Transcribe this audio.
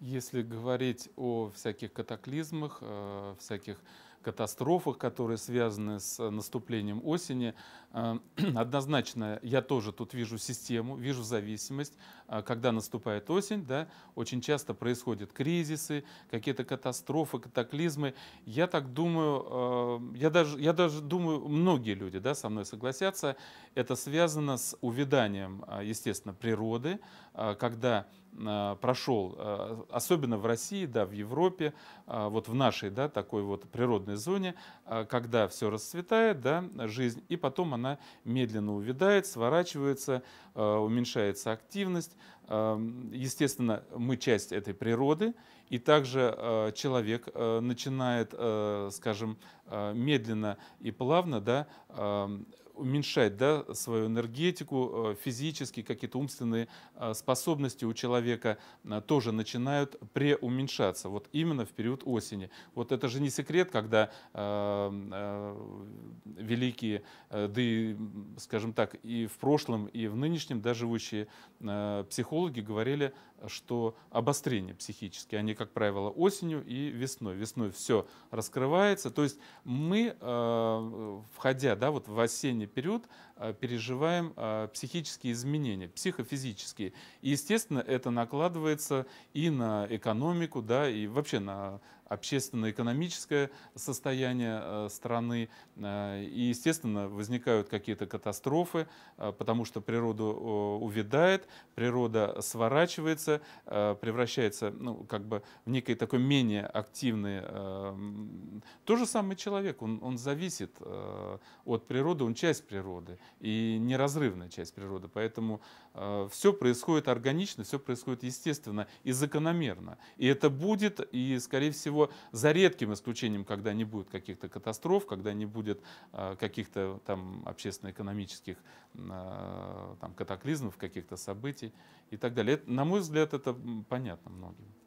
Если говорить о всяких катаклизмах, э, всяких катастрофах, которые связаны с э, наступлением осени. Э, однозначно я тоже тут вижу систему, вижу зависимость. Э, когда наступает осень, да, очень часто происходят кризисы, какие-то катастрофы, катаклизмы. Я так думаю, я даже, я даже думаю, многие люди да, со мной согласятся, это связано с увиданием, естественно, природы, когда прошел, особенно в России, да, в Европе, вот в нашей да, такой вот природной плодородной зоне, а, когда все расцветает, да, жизнь, и потом она медленно увядает, сворачивается, а, уменьшается активность. А, естественно, мы часть этой природы, и также человек начинает, скажем, медленно и плавно да, уменьшать да, свою энергетику, э, физические какие-то умственные э, способности у человека э, тоже начинают преуменьшаться, вот именно в период осени. Вот это же не секрет, когда великие, да и, скажем так, и в прошлом, и в нынешнем, да, живущие психологи говорили, что обострение психические, они, а как правило, осенью и весной. Весной все раскрывается, то есть мы, входя да, вот в осенний период э, переживаем э, психические изменения, психофизические. И, естественно, это накладывается и на экономику, да, и вообще на общественно-экономическое состояние э, страны. Э, и, естественно, возникают какие-то катастрофы, э, потому что природа увядает, природа сворачивается, превращается ну, как бы в некий такой менее активный. То же самое человек, он, он зависит от природы, он часть природы и неразрывная часть природы. Поэтому все происходит органично, все происходит естественно и закономерно. И это будет, и, скорее всего, всего, за редким исключением, когда не будет каких-то катастроф, когда не будет а, каких-то там общественно-экономических а, там, катаклизмов, каких-то событий и так далее. Это, на мой взгляд, это понятно многим.